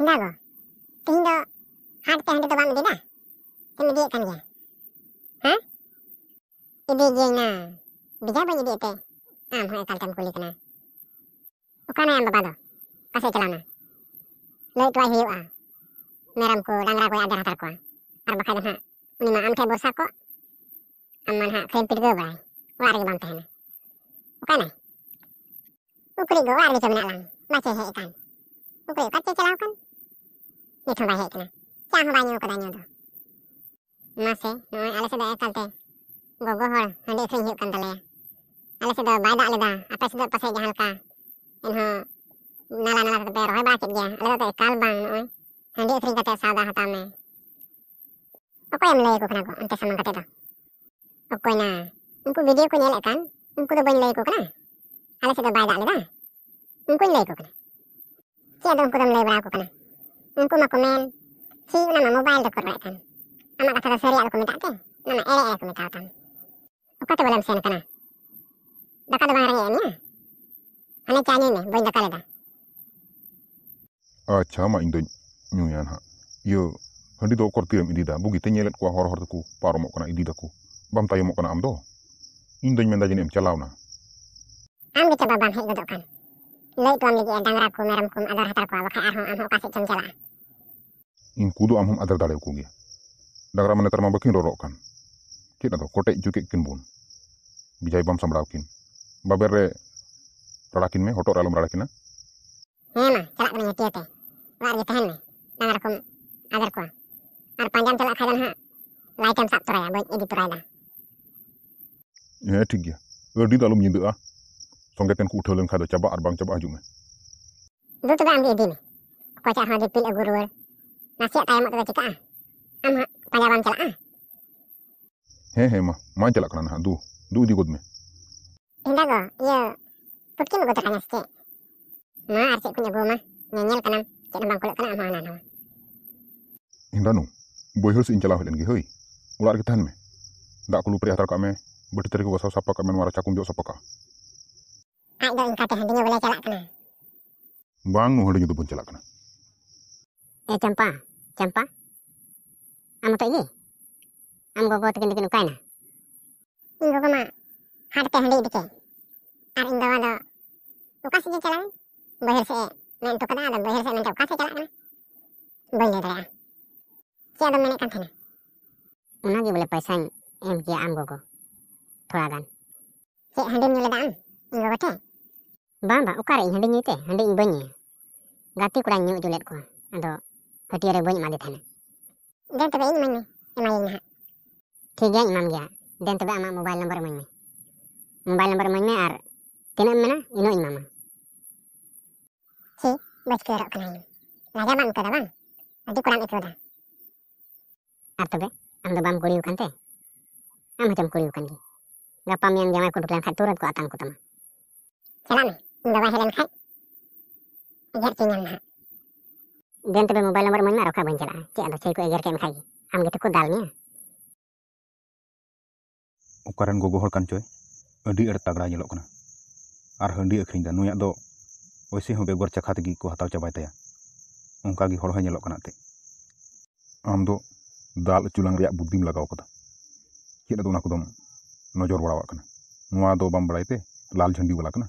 ᱚᱱᱟᱜᱚ ᱛᱮᱦᱮᱧ ᱫᱚ ᱦᱟᱴ ᱛᱮ ᱦᱟᱸᱰᱮ ᱫᱚ ᱵᱟᱢ ᱤᱫᱤᱭᱮᱫᱟ ᱥᱮᱢ ᱤᱫᱤᱭᱮᱫ ᱠᱟᱱ ᱜᱮᱭᱟ ᱦᱮᱸ ᱤᱫᱤ ᱜᱤᱭᱟᱹᱧ ᱱᱟ ᱵᱮᱡᱟ ᱵᱟᱹᱧ ᱤᱫᱤᱭᱮᱫ ᱛᱮ ᱟᱢ ᱦᱚᱸ ᱮᱠᱟᱞᱛᱮᱢ ᱠᱩᱞᱤ ᱠᱟᱱᱟ ᱚᱠᱟᱱᱟᱭ ᱟᱢ ᱵᱟᱵᱟ ᱫᱚ ᱯᱟᱥᱮ ᱪᱟᱞᱟᱣᱱᱟ ᱞᱟᱹᱭ ᱦᱚᱴᱚᱣᱟᱭ ᱦᱩᱭᱩᱜᱼᱟ ᱢᱮᱨᱚᱢ ᱠᱚ ᱰᱟᱝᱨᱟ ᱠᱚᱭ ᱟᱫᱮᱨ ᱦᱟᱛᱟᱲ ᱠᱚᱣᱟ ᱟᱨ ᱵᱟᱠᱷᱟᱡ ᱫᱚ ᱦᱟᱸᱜ ᱩᱱᱤ ᱢᱟ ᱟᱢ ᱴᱷᱮᱡ ᱵᱷᱚᱨᱥᱟ ᱠᱚᱜ ᱟᱢ ᱢᱟ ᱦᱟᱸᱜ ᱠᱷᱟᱹᱞᱤᱢ ᱯᱤᱴᱜᱟᱹᱣ ᱵᱟᱲᱟᱭ ᱚᱲᱟᱜ ᱨᱮᱜᱮ ᱵᱟᱢ ᱛᱟᱦᱮᱱᱟ ᱚᱠᱟᱱᱟᱭ ᱩᱠᱩᱨᱤᱡ ᱫᱚ ᱚᱲᱟᱜ ᱨᱮᱜᱮ ᱪᱚ ᱢᱮᱱᱟᱜ ᱞᱟᱝ ᱵᱟᱪᱮ ᱦᱮᱡ ᱟᱠᱟᱱ ᱩᱠᱩᱨᱤᱡ ᱚᱠᱟ ᱪᱮ ᱪᱟᱞᱟᱣ ᱟᱠᱟᱱ ये थोड़ा है इतना क्या हो बानियों को दानियों दो ᱢᱟᱥᱮ ᱱᱚᱜᱼᱚᱭ ᱟᱞᱮ ᱥᱮᱫ ᱫᱚ ᱮᱠᱟᱞᱛᱮ ᱜᱚᱜᱚ ᱦᱚᱲ ᱦᱟᱺᱰᱤ ᱟᱹᱠᱷᱨᱤᱧ ᱦᱩᱭᱩᱜ ᱠᱟᱱ ᱛᱟᱞᱮᱭᱟ ᱟᱞᱮ ᱥᱮᱫ ᱫᱚ ᱵᱟᱭ ᱫᱟᱜ ᱞᱮᱫᱟ ᱟᱯᱮ ᱥᱮᱫ ᱫᱚ ᱯᱟᱥᱮᱡ ᱡᱟᱦᱟᱸ ᱞᱮᱠᱟ ᱮᱱᱦᱚᱸ ᱱᱟᱞᱟ ᱱᱟᱞᱟ ᱛᱮᱯᱮ ᱨᱚᱦᱚᱭ ᱵᱟᱲᱟ ᱠᱮᱫ ᱜᱮᱭᱟ ᱟᱞᱮ ᱫᱚ ᱮᱠᱟᱞ ᱵᱟᱝ ᱱᱚᱜᱼᱚᱭ ᱦᱟᱺᱰᱤ ᱟᱹᱠᱷᱨᱤᱧ ᱠᱟᱛᱮ ᱥᱟᱣᱫᱟ ᱦᱟᱛᱟᱣ ᱢᱮ ᱚᱠᱚᱭᱮᱢ ᱞᱟᱹᱭᱟᱠᱚ ᱠᱟᱱᱟ ᱠᱚ ᱚᱱᱛᱮ ᱥᱟᱢᱟᱝ ᱠᱟᱛᱮ ᱫᱚ ᱚᱠᱚᱭᱱᱟ ᱩᱱᱠᱩ ᱵᱷᱤᱰᱤᱭᱳ ᱠᱚ ᱧᱮᱞᱮᱫ ᱠᱟᱱ ᱩᱱᱠᱩ ᱫᱚ ᱵᱟᱹᱧ ᱞᱟᱹᱭᱟᱠᱚ ᱠᱟᱱᱟ ᱟᱞᱮ ᱥᱮᱫ ᱫᱚ ᱵᱟᱭ ᱫᱟᱜ ᱞᱮᱫᱟ ᱩᱱᱠᱩᱧ ᱞᱟᱹᱭᱟᱠᱚ ᱠᱟᱱᱟ ᱪᱮᱫ ᱫᱚ ᱩᱱᱠᱩ ᱫᱚᱢ ᱞᱟᱹᱭ ᱵᱟᱲᱟᱣᱟᱠᱚ ᱠᱟᱱᱟ nangko makomen si nama mobile dokor rekan ama kata serial ako komentar kan? nama ere ako komentar kan oka te walam sena kana baka do bahara ni ane chani ne boy dakale ah, da a chama indo nyu yo ya ya, handi do kor kiram idida bugi te nyelet ko hor hor ko paro mo kana idida ko bam tayo mo kana am Inkudu amhum adar dale kugi. Dagra mane tar mabakin rorok kan. Kita to kote juke kin bun. Bijai bam sambrau kin. Baber re me hotor alam rarakin na. Hema, celak punya tiete. Bar ye tahan me. Dagar kum panjang celak kadan ha. Laikam sak tura ya, buat edi tura da. Ya, tiga. Erdi dalam nyindu ah songeten ku utheulen khado ca arbang ar bang ca ba ajume do to bang bibi ko ca ha de pil agur wor na sia tay mot ta am ha paya bang he he ma ma ca la ha du du di godme inda go ye putki mo godra nyaste ma ar ku nyabu ma nyenyel kana ca na bang kulak kana am ha na inda no boy hol se inchala hol ular ke tan me Dak ku lu priatar ka me Berarti tadi gue sapa kamen marah cakum jauh sapa kak. Aku ingin kau terhendaknya mulai jalan kena. Bangun holidu tu pun jalan kena. Ecampa, campa. Aku tunggu. Aku mau bertemu denganmu kaya. Ingkungku mah, hari terhendaknya. Aku ingin kau kalau ucap saja jalan. Boleh sih, main tu kan ada. Boleh sih main cakap saja kena. Boleh tidak ya? Siapa yang menentukan? Karena di bulan pasang, ini dia aku gua. Tolakan. Si hendaknya ledaan, ingkungku teh. Bamba, ukare ini hendingi teh, hending bunyi. Gati kurang nyu julet ku, ado petir ribu ini malih tenan. Dan tebe ini mana? Emang ini ha? Tiga ini mamiya. Dan tebe ama mobile nomor mana? Mobile nomor mana? Ar, tenan mana? Ino ini mama. Si, bos kira kena ini. Naga bang kuda bang, nanti kurang itu dah. Ar tebe, am tebe am kuriu kante. Am macam kuriu kante. Gak pamian jangan aku berlakat turut ku atang ku ᱫᱚᱦᱚᱭ ᱞᱮᱱᱠᱷᱟᱡ ᱮᱜᱮᱨ ᱪᱮ ᱧᱟᱢ ᱱᱟᱦᱟᱜ ᱫᱮᱱ ᱛᱚᱵᱮ mobile number ᱤᱢᱟᱹᱧ ᱢᱮ ᱨᱚᱠᱟ ᱵᱟᱹᱧ ᱪᱟᱞᱟᱜᱼᱟ ᱪᱮᱫ ᱟᱫᱚ ᱪᱷᱟᱹᱭ ᱠᱚ ᱮᱜᱮᱨ ᱠᱮᱫ ᱢᱮᱠᱷᱟᱡ ᱟᱢ ᱜᱮᱛᱚ ᱠᱚ ᱫᱟᱞ ᱢᱮᱭᱟ ᱚᱠᱟᱨᱮᱱ ᱜᱚᱜᱚ ᱦᱚᱲ ᱠᱟᱱ ᱪᱚᱭ ᱟᱹᱰᱤ ᱟᱹᱰ ᱛᱟᱜᱽᱲᱟ ᱧᱮᱞᱚᱜ ᱠᱟᱱᱟ ᱟᱨ ᱦᱟᱺᱰᱤ ᱟᱹᱠᱷᱨᱤᱧ ᱫᱟ ᱱᱩᱭᱟᱜ ᱫᱚ ᱯᱚᱭᱥᱟ ᱦᱚᱸ ᱵᱮᱜᱚᱨ ᱪᱟᱠᱷᱟ ᱛᱮᱜᱮ ᱠᱚ ᱦᱟᱛᱟᱣ ᱪᱟᱵᱟᱭ ᱛᱟᱭᱟ ᱚᱱᱠᱟᱜᱮ ᱦᱚᱲ ᱦᱚᱸ ᱧᱮᱞᱚᱜ ᱠᱟᱱᱟ ᱛᱮ ᱟᱢ ᱫᱚ ᱫᱟᱞ ᱚᱪᱩᱞᱟᱝ ᱨᱮᱭᱟᱜ ᱵᱩᱫᱽᱫᱷᱤᱢ ᱞᱟᱜᱟᱣ ᱠᱟᱫᱟ ᱪᱮᱫ ᱟᱫᱚ ᱚᱱᱟ ᱠᱚᱫᱚᱢ ᱱᱚᱡᱚᱨ ᱵᱟᱲᱟᱣᱟᱜ ᱠᱟᱱᱟ ᱱᱚᱣᱟ ᱫᱚ ᱵᱟᱢ ᱵᱟᱲᱟᱭ ᱛᱮ ᱞᱟᱞ ᱡᱷᱟᱹᱱᱰᱤ ᱵᱟᱞᱟ ᱠᱟᱱᱟ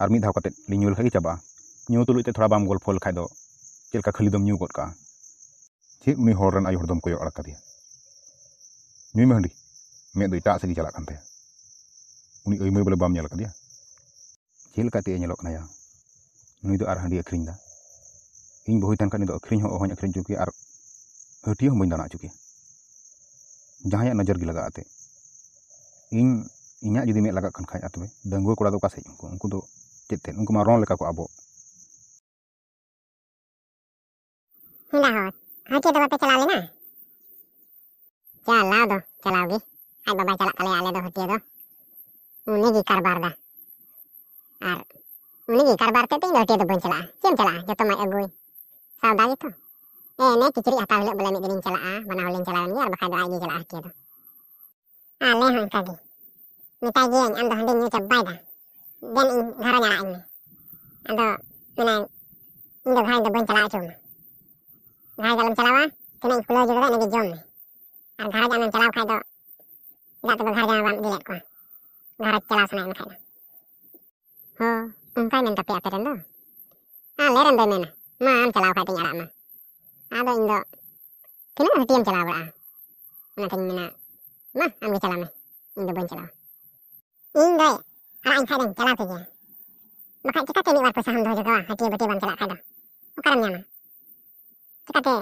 और मिद दौल खा चाबा नू तुलू ते थोड़ा बम गोल फोल खाद चलका खाली दम गोद का चेन हर आई हरदम कय अड़क नुम हाँ मेद इटा सी चलान थे उन्नी ईम बोले बम कदिया चलका नुद हाँ अखरीदा इन बहुत का अखरी चुके और हाटिया बी दाना चुके जहाँ नजर की लगाते इन इन जुदी मेद लगा खान खा तब डांगुआ कड़ा दो सज उनको tete unku maron leka ko abo hila ho hake do pe chala nah. lena chala do chala gi ai baba chala kale ale do do uni gi karbar da ar uni gi karbar te tin do hotia do bon chala cem chala to mai agui to eh ne kiciri atau lu belum dinin chala ah. mana ulin chala ni ar bakal da ai gi chala hotia do ale hon kagi gi an do da ᱫᱮᱱ ᱤᱧ ᱜᱷᱟᱨᱚᱸᱡᱽ ᱟᱲᱟᱜ ᱟᱹᱧ ᱢᱮ ᱟᱫᱚ ᱢᱮᱱᱟ ᱤᱧ ᱫᱚ ᱜᱷᱟᱨᱚᱸᱡᱽ ᱫᱚ ᱵᱟᱹᱧ ᱪᱟᱞᱟᱣ ᱦᱚᱪᱚᱣᱟᱢᱟ ᱜᱷᱟᱨᱚᱸᱡᱽ ᱟᱞᱚᱢ ᱪᱟᱞᱟᱣᱟ ᱛᱤᱱᱟᱹᱜ ᱤᱧ ᱠᱩᱞᱟᱹᱣ ᱦᱚᱪᱚ ᱠᱟᱫᱟ ᱤᱱᱟᱹᱜᱮ ᱡᱚᱢ ᱢᱮ ᱟᱨ ᱜᱷᱟᱨᱚᱸᱡᱽ ᱟᱢᱮᱢ ᱪᱟᱞᱟᱣ ᱠᱷᱟᱡ ᱫᱚ ᱪᱮᱫᱟᱜ ᱛᱚᱵᱮ ᱜᱷᱟᱨᱚᱸᱡᱽ ᱟᱢ ᱵᱟᱢ ᱤᱫᱤ ᱞᱮᱫ ᱠᱚᱣᱟ ᱜᱷᱟᱨᱚᱸᱡᱽ ᱪᱟᱞᱟᱣ ᱥᱟᱱᱟᱭᱮᱫ ᱢᱮᱠᱷᱟᱡ ᱫᱚ ᱦᱚᱸ ᱚᱱᱠᱟᱭ ᱢᱮᱱ ᱛᱟᱯᱮ ᱟᱯᱮ ᱨᱮᱱ ᱫᱚ ᱟᱞᱮ ᱨᱮᱱ ᱫᱚᱭ ᱢᱮᱱᱟ ᱢᱟ ᱟᱢ ᱪᱟᱞᱟᱣ ᱠᱷᱟᱡ ᱛᱤᱧ ᱟᱲᱟᱜ ᱢᱟ ᱟᱫᱚ ᱤᱧ ᱫᱚ ᱛᱤᱱᱟᱹᱜ ᱦᱟᱹᱴᱤᱭᱟᱹᱢ ᱪᱟᱞᱟᱣ ᱵᱟᱲᱟᱜᱼᱟ ᱚᱱᱟᱛᱤᱧ ᱢᱮᱱᱟ ᱢᱟ ᱟᱢᱜᱮ ᱪᱟᱞᱟᱣ ᱢᱮ ᱤᱧ ᱫᱚ ᱵᱟᱹᱧ ᱪᱟᱞᱟᱣᱟ ᱤᱧ ᱫᱚ Arain saling jalan aja. Makanya kita tinggal punya hamdoh juga. Hari berlibur jalan kado. Ukaramnya mah. Tingkatnya.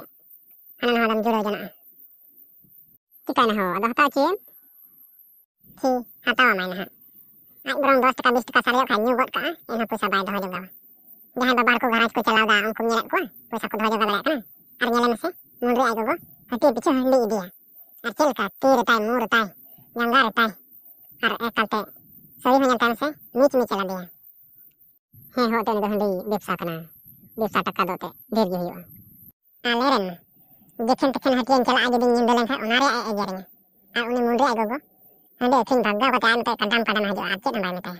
Hanya holid jual jangan. Tingkatnya hoho. Doa tuh cium. Sih. Hatta wamainnya. Aku beranggo sekarang bisa sekarang yuk kan nyugot kan? Enak punya barang doh juga. Dengan beberapa kerajut jalan kado. Angkunya laku. Punya kedua kerajaan. Apanya lusin. Mundur agogo. Hari Sorry hanya kan se, nih cumi dia. Hei hotel ini berhenti karena di pusat tak ada hotel, dia jadi ah, hati yang cila aja dingin dalam hati orang yang ajar ini. Aku ini mulai agak gua, ambil tim bangga pada ampe kandang pada maju aja nambah nanti.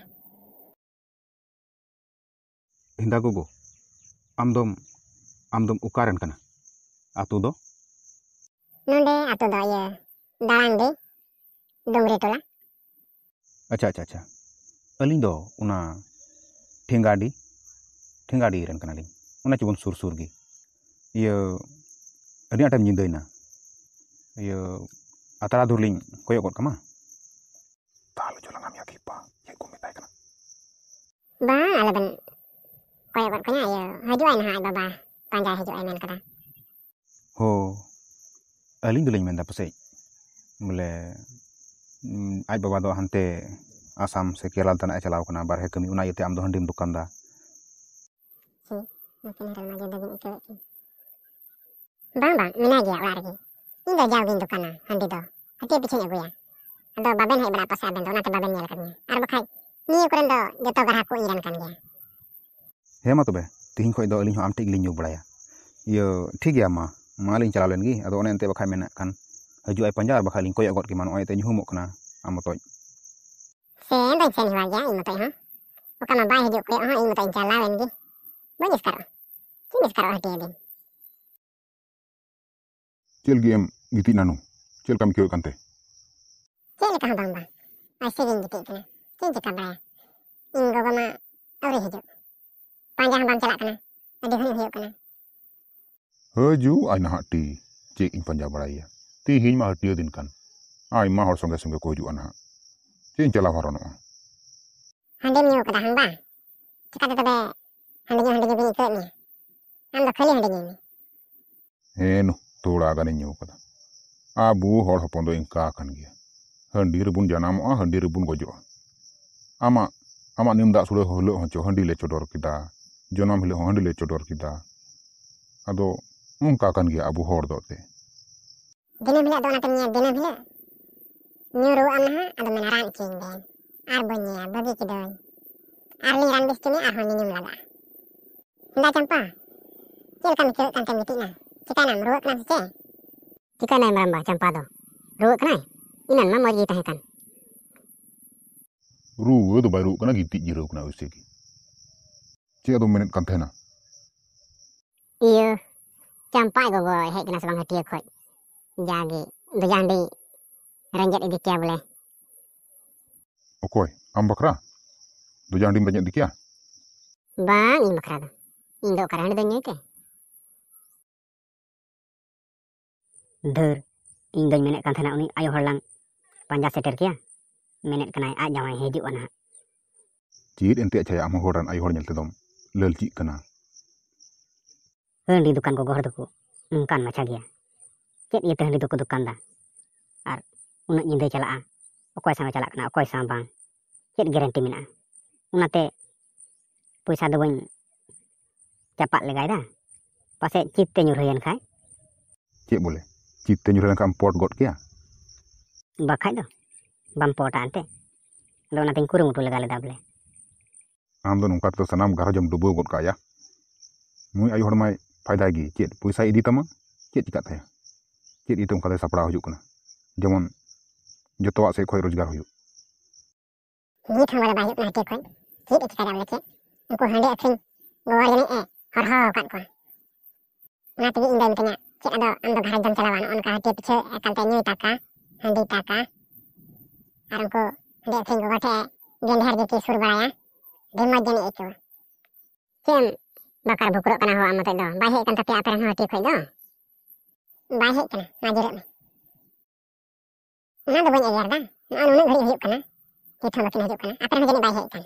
Hendak gua, amdom, amdom ukaran karena, atau do? Nunda atau do ya, dalang deh, dong acha acha acha alin do una thengadi thengadi iran kanali una ci bon sur surgi. gi ye ari atam ni ndeina ye atara durlin koyo kon kama talu jola ngam yaki pa ye ko mitai kana ba alaban koyo kon kanya ye hajuan ha baba panja hajuan kan kada ho alin do lin menda pasai mule ai baba do hante asam se kelal tan a chalau kana bar he kami unai te am do hande dukan da bang bang mena gi awar gi in do jau din dukan na hande do ate ya pichin abuya ado baben he berapa saben do na te baben nyel kan ni ar bakai ni ko rendo garaku iran kange ge he ma to be tihin ko do alin ho am tik linyo yo thik ya ma maling chalalen gi ado onen te bakai mena kan. ᱦᱤᱡᱩᱜ ᱟᱭ ᱯᱟᱸᱡᱟ ᱟᱨ ᱵᱟᱠᱷᱟᱡ ᱞᱤᱧ ᱠᱚᱭᱚᱜ ᱜᱚᱫ ᱠᱮᱢᱟ ᱱᱚᱜᱼᱚᱭ ᱛᱮ ᱧᱩᱦᱩᱢᱚᱜ ᱠᱟᱱᱟ ᱟᱢ ᱢᱚᱛᱚᱡ ᱥᱮᱱ ᱫᱚᱧ ᱥᱮᱱ ᱦᱮᱣᱟ ᱜᱮᱭᱟ ᱤᱧ ᱢᱚᱛᱚᱡ ᱦᱚᱸ ᱚᱠᱟ ᱢᱟ ᱵᱟᱭ ᱦᱤᱡᱩᱜ ᱠᱚᱭᱚᱜ ᱦᱚᱸ ᱤᱧ ᱢᱚᱛᱚᱡ ᱤᱧ ᱪᱟᱞᱟᱣᱮᱱ ᱜᱮ ᱵᱟᱹᱧ ᱮᱥᱠᱟᱨᱚᱜᱼᱟ ᱪᱮᱫ ᱮᱥᱠᱟᱨᱚᱜᱼᱟ ᱦᱟᱹᱴᱤᱭᱟᱹᱫᱤᱧ ᱪᱮᱫ ᱜᱮ ᱮᱢ ᱜᱤᱛᱤᱡ ᱱᱟᱱᱩ ᱪᱮᱫ ᱞᱮᱠᱟᱢ ᱟᱹᱭᱠᱟᱹᱣᱮᱫ ᱠᱟᱱᱛᱮ ᱪᱮᱫ ᱞᱮᱠᱟ ᱦᱚᱸ ᱵᱟᱝ ᱵᱟᱝ ᱟᱭᱥᱮ ᱜᱤᱧ ᱜᱤᱛᱤᱡ ᱠᱟᱱᱟ ᱪᱮᱫ ᱪᱮᱠᱟ ᱵᱟᱲᱟᱭᱟ ᱤᱧ ᱜᱚᱜᱚ ᱢᱟ ᱟᱹᱣᱨᱤ ᱦᱤᱡᱩᱜ ᱯᱟᱸᱡᱟ ᱦᱚᱸ ᱵᱟᱢ ᱪᱟᱞᱟᱜ ᱠᱟᱱᱟ ᱟᱹᱰᱤ ᱜᱷᱟᱹᱲᱤᱡ ᱦᱩᱭᱩᱜ ᱠᱟᱱᱟ ᱦᱟᱹᱡᱩᱜ ᱟᱭ ᱱᱟᱦᱟᱜ ᱴᱤ ᱪᱮᱫ ᱤᱧ ᱯᱟᱸᱡᱟ ᱵᱟᱲᱟᱭᱮᱭᱟ tihinya mah dia dinkan. Ay mah harus sungguh sungguh kau juga nak. Cincin celah haron mah. Hande niu kada hamba. Kita tu tebe hande niu hande niu bini tuat ni. Hamba kali hande niu ni. Eh nu, tuh agan niu kada. Abu hor hapon do ingka akan gya. Hande ribun jana mah hande ribun kau juga. Ama ama niu tak sudah hulu hancur hande lecu dor kita. Jana mah hulu hande lecu dor kita. Ado ingka akan gya abu hor do te. ದಿನ ಬೆಳೆ ಅದೋ ನಟನಿಯ ದಿನ ಬೆಳೆ ನೀರು ಅಮಹ ಅದು ಮನ ರಾನ್ ಚೇಂದೆ ಆರ್ ಬೊನ್ಯ ಬದಿ ಕಿಡೋಯ್ ಆರ್ ನೀ ರಾನ್ ಬಿಸ್ತೀನಿ ಆರ್ ಹೊನ್ನಿ ನಿಮ್ ಲಗ ಹಿಂದಾ ಚಂಪ ಕೇಳ ಕಮ್ಮಿ ಕೇಳ ಕಂತ ಮಿಟಿನ ಚಿಕಾನ ಮರುವಕ್ ನಮ್ ಚೇ ಚಿಕಾನ ಮರಂಬ ಚಂಪಾದೋ ruwak kenai inan mah mari tahe kan baru kana gitik jiro kana usik cik ado menet kan tahena iya campai gogo hek kena sebang hatia ya khoj jadi bujang di renjat di dikia boleh okoy ambakra bujang di renjat dikia bang ambakra indo karana dengnya itu dur indo menek kantana uni ayo halang panjat seter kia menek kenai a jamai hejuk wana Cid ente acaya amah horan ayo hornyel tetom lelci kena Hendi dukan kogor tuku, engkau macam dia. Ya. ᱪᱮᱫ ᱤᱭᱟᱹᱛᱮ ᱦᱟᱺᱰᱤ ᱫᱚᱠᱚ ᱫᱚᱠᱟᱱᱫᱟ ᱟᱨ ᱩᱱᱟᱹᱜ ᱧᱤᱫᱟᱹ ᱪᱟᱞᱟᱜᱼᱟ ᱚᱠᱚᱭ ᱥᱟᱶ ᱪᱟᱞᱟᱜ ᱠᱟᱱᱟ ᱚᱠᱚᱭ ᱥᱟᱶ ᱵᱟᱝ ᱪᱮᱫ ᱜᱮᱨᱮᱱᱴᱤ ᱢᱮᱱᱟᱜᱼᱟ ᱚᱱᱟᱛᱮ ᱯᱚᱭᱥᱟ ᱫᱚ ᱵᱟᱹᱧ ᱪᱟᱯᱟᱫ ᱞᱮᱜᱟᱭᱫᱟ ᱯᱟᱥᱮᱡ ᱪᱤᱛᱛᱮ ᱧᱩᱨᱦᱟᱹᱭᱮᱱ ᱠᱷᱟᱡ ᱪᱮᱫ ᱵᱚᱞᱮ ᱪᱤᱛᱛᱮ ᱧᱩᱨᱦᱟᱹ ᱞᱮᱱᱠᱷᱟᱱ ᱯᱚᱴ ᱜᱚᱫ ᱠᱮᱭᱟ ᱵᱟᱠᱷᱟᱡ ᱫᱚ ᱵᱟᱢ ᱯᱚᱴᱟ ᱮᱱᱛᱮ ᱟᱫᱚ ᱚᱱᱟᱛᱮᱧ ᱠᱩᱨᱩᱢᱩᱴᱩ ᱞᱮᱜᱟ ᱞᱮᱫᱟ ᱵᱚᱞᱮ ᱟᱢ ᱫᱚ ᱱᱚᱝᱠᱟ ᱛᱮᱫᱚ ᱥᱟᱱᱟᱢ ᱜᱷᱟᱨᱚᱸᱡᱽᱮᱢ ᱰᱩᱵᱟᱹᱣ ᱜᱚᱫ ᱠᱟᱜᱼᱟ ᱱᱩᱭ ᱟᱭᱳ ᱦᱚᱲ ᱢᱟᱭ ᱯᱷᱟᱭᱫᱟᱭ ᱜᱮ ᱪᱮᱫ ᱯᱚᱭᱥᱟᱭ ᱤᱫᱤ ᱛᱟᱢᱟ ᱪᱮᱫ ᱪᱤᱠᱟᱹᱜ ᱛᱟᱭᱟ ciri itu kalau saya pernah hujukna, jaman jatuh saya koi rujukah hujuk. Ini kan mau dibayar nanti kan, ciri itu aku hendak ikut luar ini eh harha kan kan, nanti ini indah punya, ciri ada anda jam celawan, anda hari tipu cewek akan tanya kakak, hendak kakak, orangku hendak ikut luar ini, hari jam celawan, dia mau jadi itu, kian bakar bukrok karena hawa mati dong, bayar kan apa yang hawa tipu dong. ᱵᱟᱭ ᱦᱮᱡ ᱠᱟᱱᱟ ᱢᱟ ᱡᱤᱨᱟᱹᱜ ᱢᱮ ᱚᱱᱟ ᱫᱚ ᱵᱟᱹᱧ ᱮᱜᱮᱨᱫᱟ ᱱᱚᱜᱼᱚᱭ ᱱᱩᱱᱟᱹᱜ ᱜᱷᱟᱹᱲᱤᱡ ᱦᱩᱭᱩᱜ ᱠᱟᱱᱟ ᱱᱤᱛ ᱦᱚᱸ ᱵᱟᱹᱠᱤᱱ ᱦᱤᱡᱩᱜ ᱠᱟᱱᱟ ᱟᱯᱮ ᱦᱚᱸ ᱡᱟᱹᱱᱤᱡ ᱵᱟᱭ ᱦᱮᱡ ᱠᱟᱱ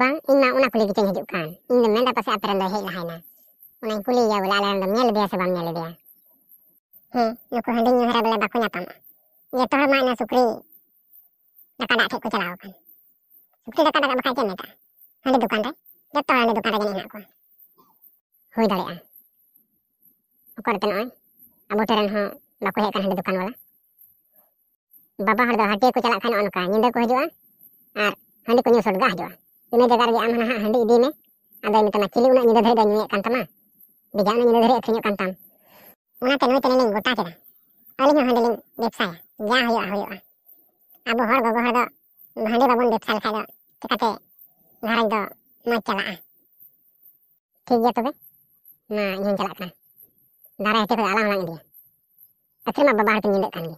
ᱵᱟᱝ ᱤᱧ ᱢᱟ ᱚᱱᱟ ᱠᱩᱞᱤ ᱜᱮᱪᱚᱧ ᱦᱤᱡᱩᱜ ᱠᱟᱱ ᱤᱧ ᱫᱚ ᱢᱮᱱᱫᱟ ᱯᱟᱥᱮ ᱟᱯᱮ ᱨᱮᱱ ᱫᱚᱭ ᱦᱮᱡ ᱞᱟᱦᱟᱭᱱᱟ ᱚᱱᱟᱧ ᱠᱩᱞᱤᱭᱮᱭᱟ ᱵᱚᱞᱮ ᱟᱞᱮ ᱨᱮᱱ ᱫᱚᱢ ᱧᱮᱞ ᱞᱮᱫᱮᱭᱟ ᱥᱮ ᱵᱟᱢ ᱧᱮᱞ ᱞᱮᱫᱮᱭᱟ ᱦᱮᱸ ᱱᱩᱠᱩ ᱦᱟᱺᱰᱤ ᱧᱩ ᱦᱟᱨᱟ ᱵᱚᱞᱮ ᱵᱟᱠᱚ ᱧᱟᱯᱟᱢᱟ ᱡᱚᱛᱚ ᱦᱚᱲ ᱢᱟ ᱚᱱᱟ ᱥᱩᱠᱨᱤ ᱫᱟᱠᱟ ᱫᱟᱜ ᱴᱷᱮᱡ ᱠᱚ ᱪᱟᱞᱟᱣ ᱟᱠᱟᱱ ᱥᱩᱠᱨᱤ ᱫᱟᱠᱟ ᱫᱟᱜ ᱵᱟᱠᱷᱟᱡ ᱪᱮᱫ ᱢᱮᱛᱟᱜᱼᱟ ᱦᱟᱺᱰᱤ ᱫᱚᱠᱟᱱ ᱨᱮ ᱡᱚᱛᱚ ᱦᱟᱺᱰᱤ ᱫᱚᱠᱟᱱ ᱨᱮ ᱡᱟᱹᱱᱤᱡ ᱦᱮᱱᱟᱜ ᱠᱚᱣᱟ ᱦᱩᱭ ᱫᱟᱲᱮᱭᱟᱜᱼᱟ ᱚᱠᱟᱨᱮ ᱛᱮ ᱱᱚᱜᱼᱚᱭ ᱟᱵᱚ ᱴᱷᱮᱱ ᱨᱮᱱ ᱦᱚᱸ ᱵᱟᱠᱚ ᱦᱮᱡ ᱟᱠᱟᱱ ᱦᱟᱸᱰᱮ ᱫᱚᱠᱟᱱ ᱵᱟᱞᱟ ᱵᱟᱵᱟ ᱦᱚᱲ ᱫᱚ ᱦᱟᱹᱴᱤᱭᱟᱹ ᱠᱚ ᱪᱟᱞᱟᱜ ᱠᱷᱟᱱ ᱱᱚᱜᱼᱚ ᱱᱚᱝᱠᱟ ᱧᱤᱫᱟᱹ ᱠᱚ ᱦᱤᱡᱩᱜᱼᱟ ᱟᱨ ᱦᱟᱺᱰᱤ ᱠᱚ ᱧᱩ ᱥᱚᱰᱜᱟ ᱦᱤᱡᱩᱜᱼᱟ ᱤᱱᱟᱹ ᱡᱟᱭᱜᱟ ᱨᱮᱜᱮ ᱟᱢ ᱦᱚᱸ ᱱᱟᱦᱟᱜ ᱦᱟᱺᱰᱤ ᱤᱫᱤ ᱢᱮ ᱟᱫᱚᱭ ᱢᱮᱛᱟᱢᱟ ᱪᱤᱞᱤ ᱩᱱᱟᱹᱜ ᱧᱤᱫᱟᱹ ᱫᱷᱟᱹᱨᱤᱡ ᱫᱚ ᱧᱩᱭᱮᱫ ᱠᱟᱱ ᱛᱟᱢᱟ ᱵᱮᱡᱟ ᱩᱱᱟᱹᱜ ᱧᱤᱫᱟᱹ ᱫᱷᱟᱹᱨᱤᱡ ᱟᱹᱠᱷᱨᱤᱧᱚᱜ ᱠᱟᱱ ᱛᱟᱢ ᱚᱱᱟᱛᱮ ᱱᱩᱭ ᱛᱟᱞᱤᱧ ᱞᱤᱧ ᱜᱚᱴᱟ ᱠᱮᱫᱟ ᱟᱹᱞᱤᱧ ᱦᱚᱸ ᱦᱟᱺᱰᱤ ᱞᱤᱧ ᱵᱮᱵᱽᱥᱟᱭᱟ ᱡᱟ ᱦᱩᱭᱩᱜᱼᱟ ᱦᱩᱭᱩᱜᱼᱟ ᱟᱵᱚ ᱦᱚᱲ ᱜᱚᱜᱚ ᱦᱚᱲ ᱫᱚ ᱦᱟᱺᱰᱤ ᱵᱟᱵᱚᱱ ᱵᱮᱵᱽᱥᱟ ᱞᱮᱠᱷᱟᱡ ᱫᱚ ᱪᱮᱠᱟᱛᱮ ᱜᱷᱟᱨᱚᱸᱡᱽ ᱫᱚ ᱢᱚᱡᱽ ᱪᱟᱞᱟᱜᱼᱟ ᱴᱷᱤᱠ ᱜᱮᱭᱟ ᱛᱚᱵᱮ ᱢᱟ ᱤᱧ ᱦᱚᱧ ᱪᱟᱞᱟᱜ ᱠᱟᱱᱟ ᱫᱟᱨᱮ ᱦᱮᱴᱮᱡ ᱠᱷᱚᱡ ᱟᱞᱟᱝ ᱦᱚᱸᱞᱟᱝ ᱤᱫᱤᱭᱟ ᱟᱹᱠᱷᱨᱤᱧ ᱢᱟ ᱵᱟᱵᱟ ᱦᱚᱲ ᱯᱮ ᱧᱤᱫᱟᱹᱜ ᱠᱟᱱ ᱜᱮ